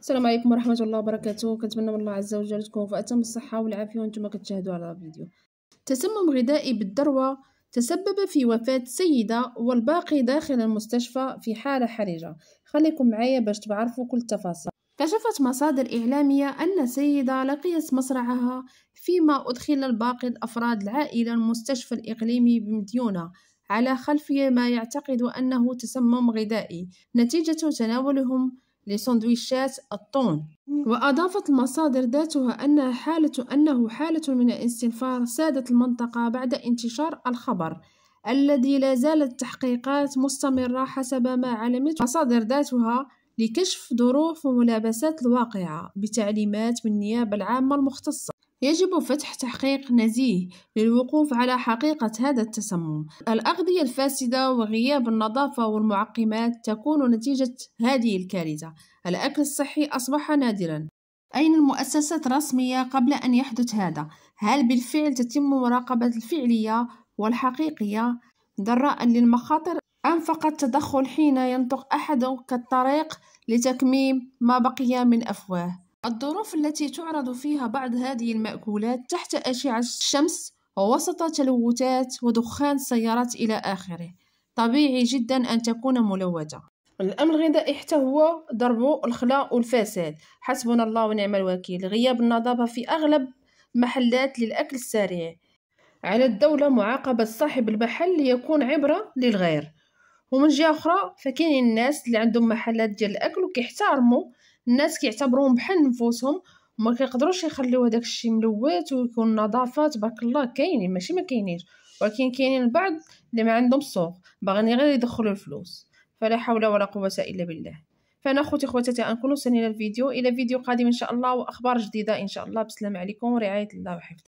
السلام عليكم ورحمه الله وبركاته كنتمنى من الله عز وجل تكونوا في اتم الصحه والعافيه وانتم كتشاهدوا على الفيديو تسمم غذائي بالدروه تسبب في وفاه سيده والباقي داخل المستشفى في حاله حرجه خليكم معايا باش تعرفوا كل التفاصيل كشفت مصادر إعلامية أن سيدة لقيت مصرعها فيما أدخل الباقي الأفراد العائلة المستشفى الإقليمي بمديونة على خلفية ما يعتقد أنه تسمم غذائي نتيجة تناولهم لسندويشات الطون وأضافت المصادر ذاتها أنها حالة أنه حالة من الاستنفار سادت المنطقة بعد انتشار الخبر الذي لا زالت التحقيقات مستمرة حسب ما علمت مصادر ذاتها لكشف ظروف وملابسات الواقعة بتعليمات من النيابة العامة المختصة يجب فتح تحقيق نزيه للوقوف على حقيقة هذا التسمم الأغذية الفاسدة وغياب النظافة والمعقمات تكون نتيجة هذه الكارثة الأكل الصحي أصبح نادرا أين المؤسسات الرسمية قبل أن يحدث هذا؟ هل بالفعل تتم مراقبة الفعلية والحقيقية ضراء للمخاطر أم فقط تدخل حين ينطق أحد كالطريق لتكميم ما بقي من أفواه؟ الظروف التي تعرض فيها بعض هذه المأكولات تحت أشعة الشمس ووسط تلوثات ودخان سيارات إلى آخره طبيعي جدا أن تكون ملوثة الأمن الغذائي حتى هو ضرب الخلاء والفساد حسبنا الله ونعم الوكيل غياب النظافة في أغلب محلات للأكل السريع على الدولة معاقبة صاحب المحل ليكون عبرة للغير ومن جهة أخرى فكاين الناس اللي عندهم محلات ديال الأكل وكيحترموا الناس كيعتبروهم بحال نفوسهم وما كيقدروش يخليو هداك الشيء ملوات ويكون نظافه تبارك الله كاينين ماشي ما كاينينش ولكن كاينين البعض اللي ما عندهم السوق باغين غير يدخلوا الفلوس فلا حول ولا قوه الا بالله فانا خوتي خواتاتي انكونوا وصلنا الفيديو الى فيديو قادم ان شاء الله واخبار جديده ان شاء الله بسلام عليكم ورعايه الله وحفظه